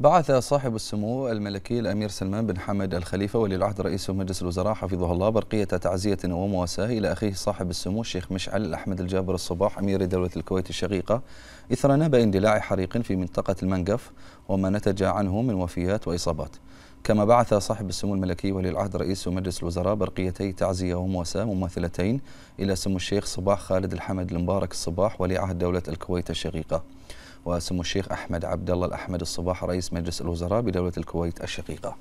بعث صاحب السمو الملكي الأمير سلمان بن حمد الخليفة ولي العهد رئيس مجلس الوزراء حفظه الله برقية تعزية ومواساة إلى أخيه صاحب السمو الشيخ مشعل أحمد الجابر الصباح أمير دولة الكويت الشقيقة إثر نبأ اندلاع حريق في منطقة المنقف وما نتج عنه من وفيات وإصابات كما بعث صاحب السمو الملكي ولي العهد رئيس مجلس الوزراء برقيتي تعزية ومواساة مماثلتين إلى سمو الشيخ صباح خالد الحمد المبارك الصباح ولي عهد دولة الكويت الشقيقة وسمو الشيخ أحمد عبد الله الأحمد الصباح رئيس مجلس الوزراء بدولة الكويت الشقيقة